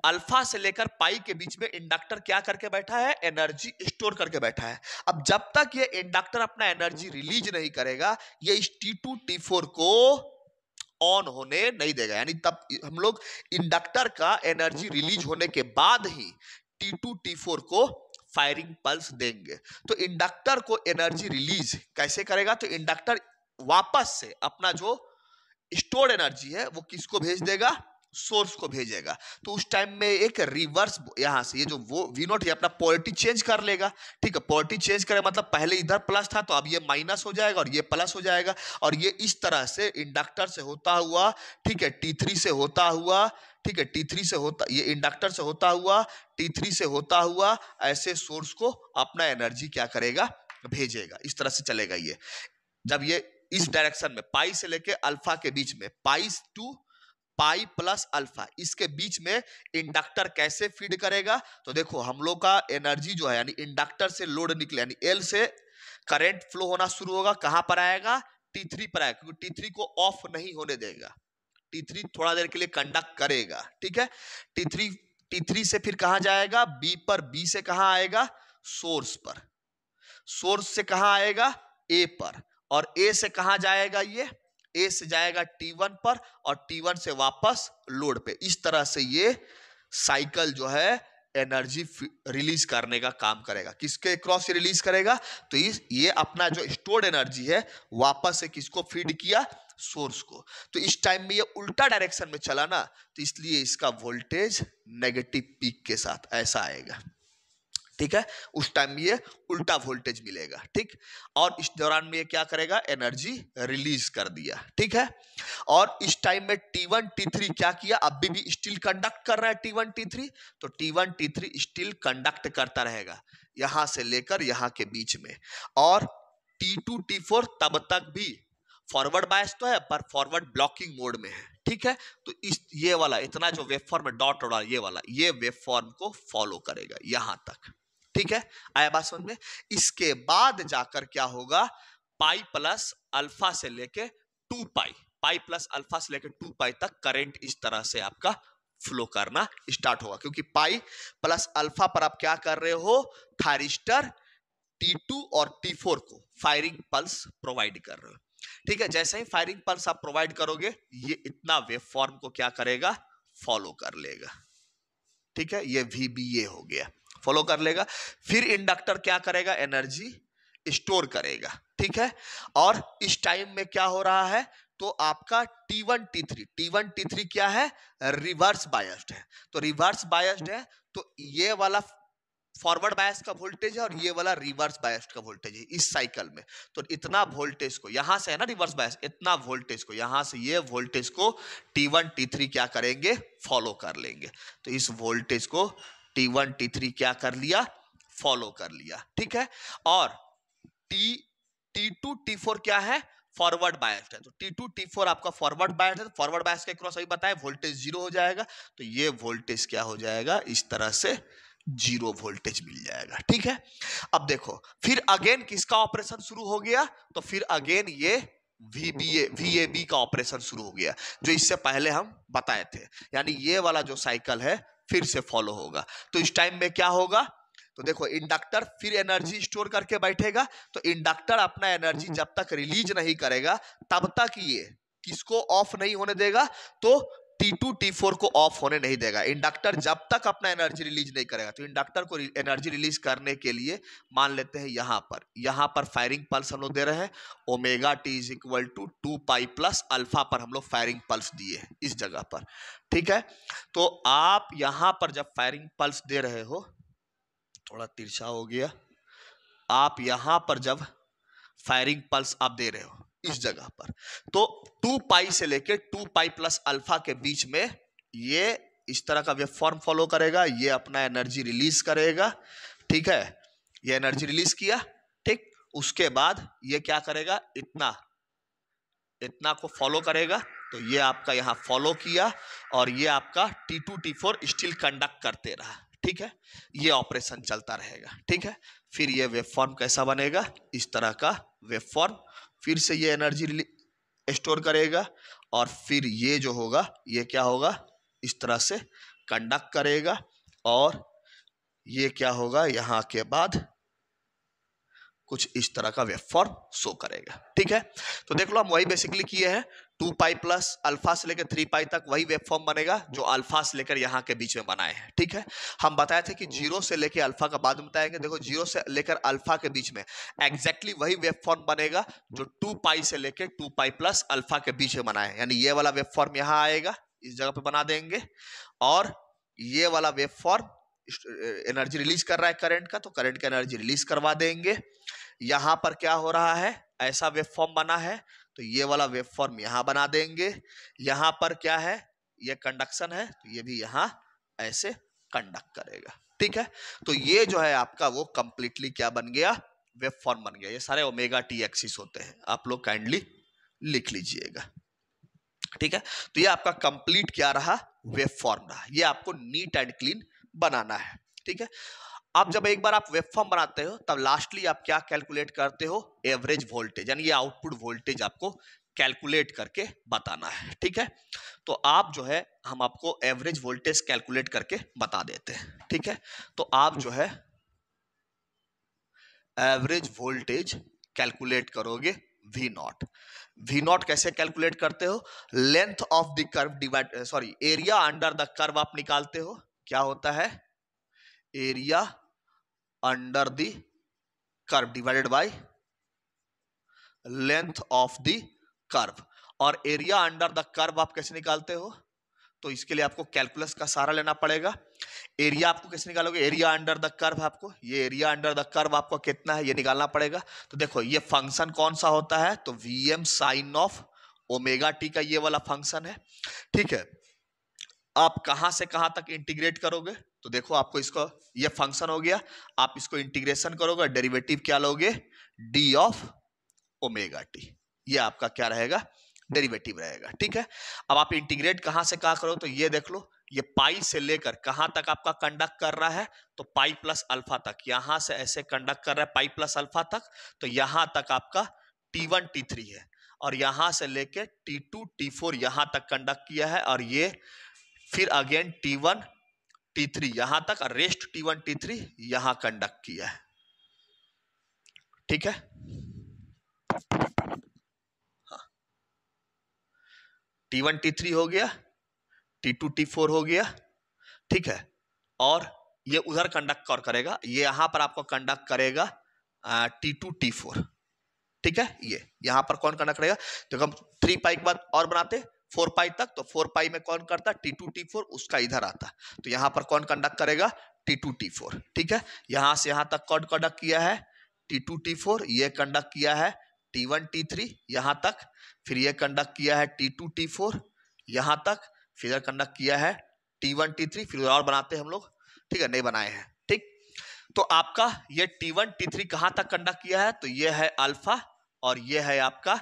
अल्फा से लेकर पाई के बीच में इंडक्टर क्या करके बैठा है एनर्जी स्टोर करके बैठा है अब जब तक ये इंडक्टर अपना एनर्जी रिलीज नहीं करेगा ये इस टी टू टी फोर को ऑन होने नहीं देगा यानी तब हम लोग इंडक्टर का एनर्जी रिलीज होने के बाद ही टी टू टी फोर को फायरिंग पल्स देंगे तो इंडक्टर को एनर्जी रिलीज कैसे करेगा तो इंडक्टर वापस से अपना जो स्टोर एनर्जी है वो किसको भेज देगा सोर्स को भेजेगा तो उस टाइम में एक रिवर्स यहाँ से ये जो वो वी नॉट ये अपना पॉलिटी चेंज कर लेगा ठीक है पॉलिटी चेंज करे मतलब पहले इधर प्लस था तो अब ये माइनस हो जाएगा और ये प्लस हो जाएगा और ये इस तरह से इंडक्टर से होता हुआ ठीक है टी थ्री से होता हुआ ठीक है टी थ्री से होता ये इंडक्टर से होता हुआ टी थ्री से होता हुआ ऐसे सोर्स को अपना एनर्जी क्या करेगा भेजेगा इस तरह से चलेगा ये जब ये इस डायरेक्शन में पाई से लेके अल्फा के बीच में pi to pi plus alpha इसके बीच में इंडक्टर कैसे फीड करेगा तो देखो हम लोग का एनर्जी जो है यानी इंडक्टर से लोड निकले यानी एल से करंट फ्लो होना शुरू होगा कहां पर आएगा टी थ्री पर आएगा क्योंकि टी थ्री को ऑफ नहीं होने देगा टी थ्री थोड़ा देर के लिए कंडक्ट करेगा ठीक है टी थ्री टी थ्री से फिर कहा जाएगा बी पर बी से कहा आएगा सोर्स पर सोर्स से कहा आएगा ए पर और ए से कहा जाएगा ये ए से जाएगा टी वन पर और टी वन से वापस लोड पे इस तरह से ये साइकिल जो है एनर्जी रिलीज करने का काम करेगा किसके क्रॉस रिलीज करेगा तो इस ये अपना जो स्टोर्ड एनर्जी है वापस से किसको फीड किया सोर्स को तो इस टाइम में ये उल्टा डायरेक्शन में चला ना तो इसलिए इसका वोल्टेज नेगेटिव पीक के साथ ऐसा आएगा ठीक है उस टाइम ये उल्टा वोल्टेज मिलेगा ठीक और इस दौरान में ये क्या करेगा एनर्जी रिलीज कर दिया ठीक है और इस टाइम में T1 T3 क्या किया अभी भी स्टील कंडक्ट कर रहा है T1 T3 तो T1 T3 स्टील कंडक्ट करता रहेगा यहां से लेकर यहां के बीच में और T2 T4 तब तक भी फॉरवर्ड बायस तो है पर फॉरवर्ड ब्लॉकिंग मोड में है ठीक है तो इस ये वाला इतना जो वेब फॉर्म डॉट ये वाला ये वेब फॉर्म को फॉलो करेगा यहां तक ठीक है आया बात समझ में इसके बाद जाकर क्या होगा पाई प्लस अल्फा से लेके two pi pi plus alpha से लेकर टू पाई तक करंट इस तरह से आपका फ्लो करना स्टार्ट होगा क्योंकि पाई प्लस अल्फा पर आप क्या कर रहे हो थारिस्टर टू और फोर को फायरिंग पल्स प्रोवाइड कर रहे हो ठीक है जैसे ही फायरिंग पल्स आप प्रोवाइड करोगे ये इतना वेव फॉर्म को क्या करेगा फॉलो कर लेगा ठीक है ये वी हो गया फॉलो कर लेगा फिर इंडक्टर क्या करेगा एनर्जी स्टोर करेगा ठीक है और इस टाइम में क्या हो रहा है तो आपका T1 T3 T1 T3 क्या है रिवर्स बायस्ड है तो रिवर्स बायस्ड है तो ये वाला फॉरवर्ड बायस का वोल्टेज है और ये वाला रिवर्स बायस्ड का वोल्टेज है इस साइकिल में तो इतना वोल्टेज को यहां से है ना रिवर्स बायस इतना वोल्टेज को यहां से ये वोल्टेज को T1 T3 क्या करेंगे फॉलो कर लेंगे तो इस वोल्टेज को टी वन टी थ्री क्या कर लिया फॉलो कर लिया ठीक है और T T two T four क्या है फॉरवर्ड बायस है तो टी टू टी फोर आपका फॉरवर्ड बायस है फॉरवर्ड तो बायस के क्रॉस अभी बताया वोल्टेज जीरो हो जाएगा तो ये वोल्टेज क्या हो जाएगा इस तरह से जीरो वोल्टेज मिल जाएगा ठीक है अब देखो फिर अगेन किसका ऑपरेशन शुरू हो गया तो फिर अगेन ये VBA, VAB का ऑपरेशन शुरू हो गया जो इससे पहले हम बताए थे यानी ये वाला जो साइकिल है फिर से फॉलो होगा तो इस टाइम में क्या होगा तो देखो इंडक्टर फिर एनर्जी स्टोर करके बैठेगा तो इंडक्टर अपना एनर्जी जब तक रिलीज नहीं करेगा तब तक ये किसको ऑफ नहीं होने देगा तो टी टू टी फोर को ऑफ होने नहीं देगा इंडक्टर जब तक अपना एनर्जी रिलीज नहीं करेगा तो इंडक्टर को एनर्जी रिलीज करने के लिए मान लेते हैं यहां पर यहां पर फायरिंग पल्स हम लोग दे रहे हैं omega T is equal to two pi plus alpha पर हम लोग फायरिंग पल्स दिए इस जगह पर ठीक है तो आप यहां पर जब फायरिंग पल्स दे रहे हो थोड़ा तिरछा हो गया आप यहां पर जब फायरिंग पल्स आप दे रहे हो इस जगह पर तो टू पाई से लेके टू पाई प्लस अल्फा के बीच में ये इस तरह का वेब फॉर्म फॉलो करेगा ये अपना एनर्जी रिलीज करेगा ठीक है ये एनर्जी रिलीज किया ठीक उसके बाद ये क्या करेगा इतना इतना को फॉलो करेगा तो ये आपका यहाँ फॉलो किया और ये आपका T two T four still conduct करते रहा ठीक है ये ऑपरेशन चलता रहेगा ठीक है फिर ये वेब फॉर्म कैसा बनेगा इस तरह का वेब फॉर्म फिर से ये एनर्जी स्टोर करेगा और फिर ये जो होगा ये क्या होगा इस तरह से कंडक्ट करेगा और ये क्या होगा यहाँ के बाद कुछ इस तरह का वेब फॉर्म शो करेगा ठीक है तो देख लो हम वही बेसिकली किए हैं टू पाई प्लस अल्फा से लेकर थ्री पाई तक वही वेब फॉर्म बनेगा जो अल्फा से लेकर यहाँ के बीच में बनाए हैं ठीक है हम बताए थे कि जीरो से लेकर अल्फा का बाद में बताएंगे देखो जीरो से लेकर अल्फा के बीच में एग्जैक्टली वही वेब फॉर्म बनेगा जो टू पाई से लेकर टू पाई प्लस अल्फा के बीच में बनाए यानी ये वाला वेब फॉर्म यहाँ आएगा इस जगह पर बना देंगे और ये वाला वेब फॉर्म एनर्जी रिलीज कर रहा है करेंट का तो करंट का एनर्जी रिलीज करवा देंगे यहाँ पर क्या हो रहा है ऐसा वेब फॉर्म बना है तो ये वाला वेब फॉर्म यहाँ बना देंगे यहाँ पर क्या है ये कंडक्शन है तो ये भी यहाँ ऐसे कंडक्ट करेगा ठीक है तो ये जो है आपका वो कंप्लीटली क्या बन गया वेब फॉर्म बन गया ये सारे ओमेगा टी एक्सिस होते हैं आप लोग काइंडली लिख लीजिएगा ठीक है तो ये आपका कंप्लीट क्या रहा वेब फॉर्म रहा ये आपको नीट एंड क्लीन बनाना है ठीक है आप जब एक बार आप वेबफॉर्म बनाते हो तब लास्टली आप क्या कैलकुलेट करते हो एवरेज वोल्टेज यानी आउटपुट वोल्टेज आपको कैलकुलेट करके बताना है ठीक है तो आप जो है हम आपको एवरेज वोल्टेज कैलकुलेट करके बता देते हैं ठीक है तो आप जो है एवरेज वोल्टेज कैलकुलेट करोगे वी नॉट वी नॉट कैसे कैलकुलेट करते हो length of the curve divide sorry area under the curve आप निकालते हो क्या होता है area under the curve divided by length of the curve और एरिया अंडर द कर्व आप कैसे निकालते हो तो इसके लिए आपको कैलकुलस का सारा लेना पड़ेगा एरिया आपको कैसे निकालोगे एरिया अंडर द कर्व आपको ये एरिया अंडर द कर्व आपको कितना है ये निकालना पड़ेगा तो देखो ये फंक्शन कौन सा होता है तो V M sine of omega t का ये वाला फंक्शन है ठीक है आप कहाँ से कहाँ तक इंटीग्रेट करोगे तो देखो आपको इसको ये फंक्शन हो गया आप इसको इंटीग्रेशन करोगे डेरिवेटिव क्या लोगे डी ऑफ ओमेगा टी ये आपका क्या रहेगा डेरिवेटिव रहेगा ठीक है अब आप इंटीग्रेट कहाँ से कहाँ करो तो ये देख लो ये पाई से लेकर कहाँ तक आपका कंडक्ट कर रहा है तो पाई प्लस अल्फा तक यहाँ से ऐसे कंडक्ट कर रहा है पाई प्लस अल्फा तक तो यहाँ तक आपका टी वन टी थ्री है और यहाँ से लेके टी टू टी फोर यहाँ तक कंडक्ट किया है और ये फिर again T one T three यहां तक rest T one T three यहां कंडक्ट किया है ठीक है टी वन टी थ्री हो गया टी टू टी फोर हो गया ठीक है और ये उधर कंडक्ट और करेगा ये यहां पर आपको कंडक्ट करेगा टी टू टी फोर ठीक है ये यहां पर कौन कंडक्ट करेगा तो हम थ्री पाइक बाद और बनाते फोर पाई तक तो फोर पाई में कौन करता टी टू टी फोर उसका इधर आता तो यहाँ पर कौन कंडक्ट करेगा टी टू टी फोर ठीक है यहाँ से यहाँ तक कौन कंडक्ट किया है टी टू टी फोर ये कंडक्ट किया है टी वन टी थ्री यहाँ तक फिर ये कंडक्ट किया है टी टू टी फोर यहाँ तक फिर यह कंडक्ट किया है टी वन टी थ्री फिर और बनाते हैं हम लोग ठीक है नहीं बनाए हैं ठीक तो आपका ये टी वन टी थ्री कहाँ तक कंडक्ट किया है तो ये है अल्फा और ये है आपका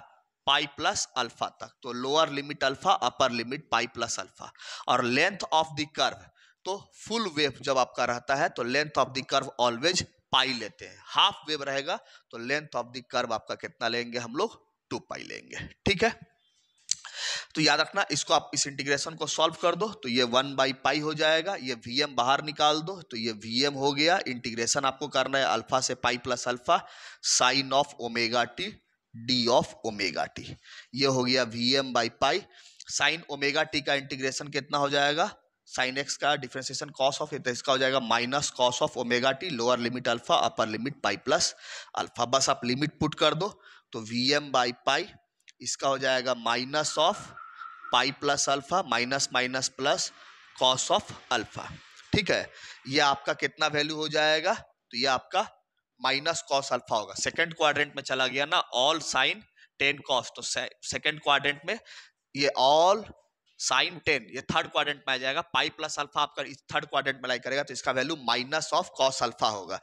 पाई प्लस अल्फा तक तो lower limit alpha upper limit pi plus alpha और लेंथ ऑफ द कर्व तो फुल वेव जब आपका रहता है तो length of the curve always pi लेते हैं हाफ वेव रहेगा तो लेंथ ऑफ द कर्व आपका कितना लेंगे हम लोग टू पाई लेंगे ठीक है तो याद रखना इसको आप इस इंटीग्रेशन को सॉल्व कर दो तो ये वन बाई पाई हो जाएगा ये वीएम बाहर निकाल दो तो ये वीएम हो गया इंटीग्रेशन आपको करना है अल्फा से pi plus alpha sine of omega t d of omega t ये हो गया V M by pi sine omega t का इंटीग्रेशन कितना हो जाएगा साइन एक्स का डिफ्रेंसिएशन कॉस ऑफ तो इसका हो जाएगा minus cos of omega t lower limit alpha upper limit pi plus alpha बस आप लिमिट पुट कर दो तो वी एम बाई पाई इसका हो जाएगा minus of pi plus alpha minus minus plus cos of alpha ठीक है ये आपका कितना वैल्यू हो जाएगा तो ये आपका माइनस कॉस अल्फा होगा सेकेंड क्वाड्रेंट में चला गया ना ऑल साइन टेन कॉस तो सेकेंड क्वाड्रेंट में ये ऑल साइन टेन ये थर्ड क्वाड्रेंट में आ जाएगा पाई प्लस अल्फा आपका इस थर्ड क्वाड्रेंट में लाई करेगा तो इसका value minus of cos alpha होगा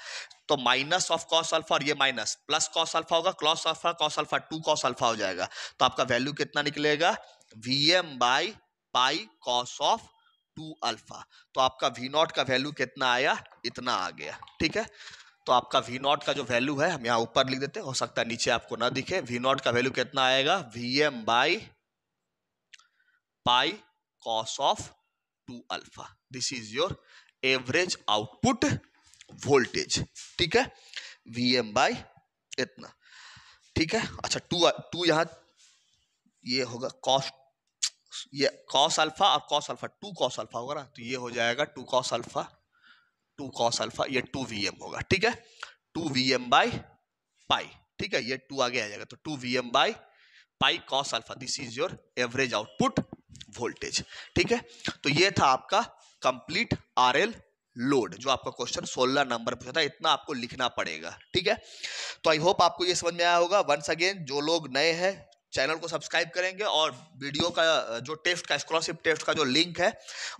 तो माइनस ऑफ कॉस अल्फा और ये माइनस प्लस कॉस अल्फा होगा cos alpha cos alpha two cos alpha हो जाएगा तो आपका वैल्यू कितना निकलेगा V M by pi cos of two alpha तो आपका वी नॉट का वैल्यू कितना आया इतना आ गया ठीक है तो आपका वी नॉट का जो वैल्यू है हम यहाँ ऊपर लिख देते हैं हो सकता है नीचे आपको ना दिखे वी नॉट का वैल्यू कितना आएगा V M by pi cos of two alpha this is your average output voltage ठीक है वी एम बाई इतना ठीक है अच्छा टू टू यहाँ ये होगा कॉस ये कॉस अल्फा और cos alpha two cos alpha होगा ना तो ये हो जाएगा two cos alpha two cos alpha ये टू वी एम होगा ठीक है two V M by pi ठीक है ये टू आगे आ जाएगा तो two V M by pi cos alpha this is your average output voltage ठीक है तो ये था आपका कंप्लीट आर एल लोड जो आपका क्वेश्चन 16 नंबर पूछा था इतना आपको लिखना पड़ेगा ठीक है तो आई होप आपको ये समझ में आया होगा वंस अगेन जो लोग नए हैं चैनल को सब्सक्राइब करेंगे और वीडियो का जो टेस्ट का स्कॉलरशिप टेस्ट का जो लिंक है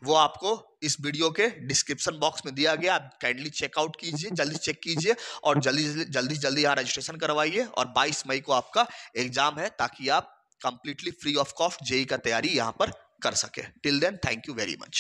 वो आपको इस वीडियो के डिस्क्रिप्शन बॉक्स में दिया गया आप काइंडली चेकआउट कीजिए जल्दी चेक कीजिए और जल्दी जल्दी जल्दी यहाँ रजिस्ट्रेशन करवाइए और बाईस मई को आपका एग्जाम है ताकि आप completely free of cost JE का तैयारी यहाँ पर कर सके till then thank you very much